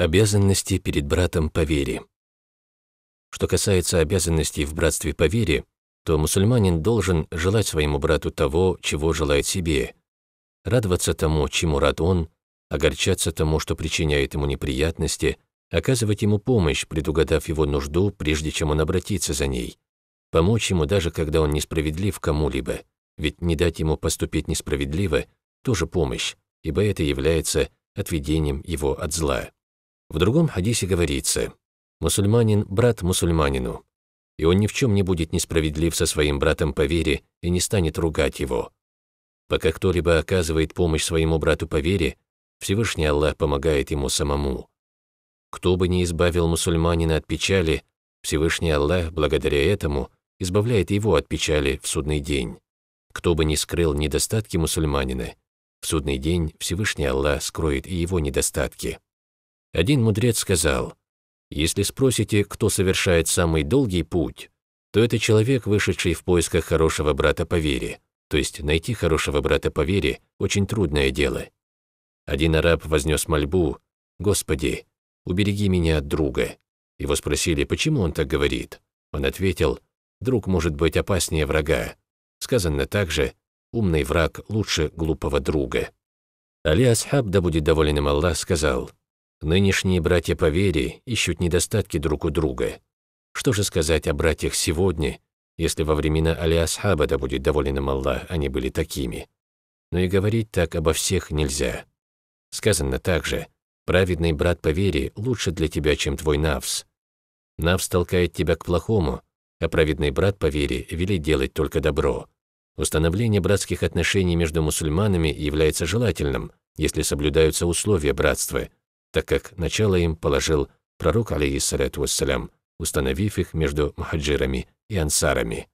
Обязанности перед братом по вере. Что касается обязанностей в братстве по вере, то мусульманин должен желать своему брату того, чего желает себе, радоваться тому, чему рад он, огорчаться тому, что причиняет ему неприятности, оказывать ему помощь, предугадав его нужду, прежде чем он обратится за ней, помочь ему даже когда он несправедлив кому-либо, ведь не дать ему поступить несправедливо – тоже помощь, ибо это является отведением его от зла. В другом хадисе говорится «Мусульманин – брат мусульманину, и он ни в чем не будет несправедлив со своим братом по вере и не станет ругать его. Пока кто-либо оказывает помощь своему брату по вере, Всевышний Аллах помогает ему самому. Кто бы ни избавил мусульманина от печали, Всевышний Аллах, благодаря этому, избавляет его от печали в судный день. Кто бы ни скрыл недостатки мусульманина, в судный день Всевышний Аллах скроет и его недостатки. Один мудрец сказал, «Если спросите, кто совершает самый долгий путь, то это человек, вышедший в поисках хорошего брата по вере, то есть найти хорошего брата по вере – очень трудное дело». Один араб вознес мольбу «Господи, убереги меня от друга». Его спросили, почему он так говорит. Он ответил, «Друг может быть опаснее врага». Сказано также, «Умный враг лучше глупого друга». Али Асхаб, да будет доволен им Аллах, сказал, Нынешние братья по вере ищут недостатки друг у друга. Что же сказать о братьях сегодня, если во времена Алиасхаба, да будет доволен им Аллах, они были такими? Но и говорить так обо всех нельзя. Сказано также, праведный брат по вере лучше для тебя, чем твой навс. Навс толкает тебя к плохому, а праведный брат по вере велит делать только добро. Установление братских отношений между мусульманами является желательным, если соблюдаются условия братства – так как начало им положил пророк, алейхиссалату вассалям, установив их между мухаджирами и ансарами.